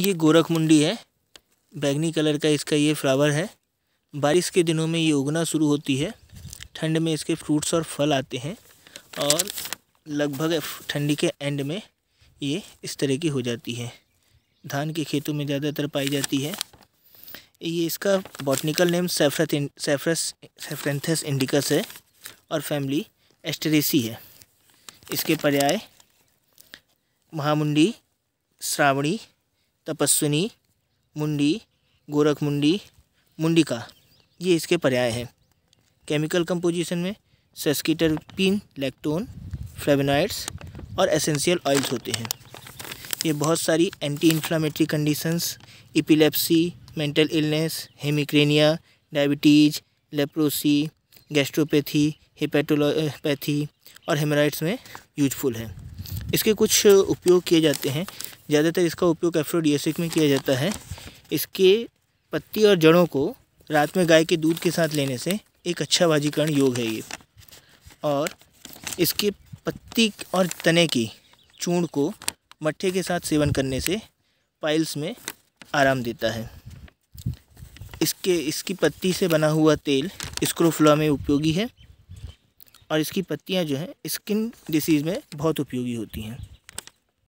ये गोरख मुंडी है बैगनी कलर का इसका ये फ्लावर है बारिश के दिनों में ये उगना शुरू होती है ठंड में इसके फ्रूट्स और फल आते हैं और लगभग ठंडी के एंड में ये इस तरह की हो जाती है धान के खेतों में ज़्यादातर पाई जाती है ये इसका बॉटनिकल नेम सेफ्रथ सेफ्रस सेफ्रेंथस इंडिकस है और फैमिली एस्टरेसी है इसके पर्याय महामुंडी श्रावणी तपस्विनी मुंडी गोरख मुंडी मुंडिका ये इसके पर्याय हैं केमिकल कंपोजिशन में सस्कीटरपिन लैक्टोन फ्लेवनाइड्स और एसेंशियल ऑयल्स होते हैं ये बहुत सारी anti inflammatory conditions epilepsy mental illness hemicrania diabetes leprosy gastropathy hepatopathy और हेमराइड्स में यूजफुल है इसके कुछ उपयोग किए जाते हैं ज़्यादातर इसका उपयोग एफ्रोडियसिक में किया जाता है इसके पत्ती और जड़ों को रात में गाय के दूध के साथ लेने से एक अच्छा बाजीकरण योग है ये और इसके पत्ती और तने की चूड़ को मट्ठे के साथ सेवन करने से पाइल्स में आराम देता है इसके इसकी पत्ती से बना हुआ तेल स्क्रोफ्ला में उपयोगी है और इसकी पत्तियां जो हैं स्किन डिसीज़ में बहुत उपयोगी होती हैं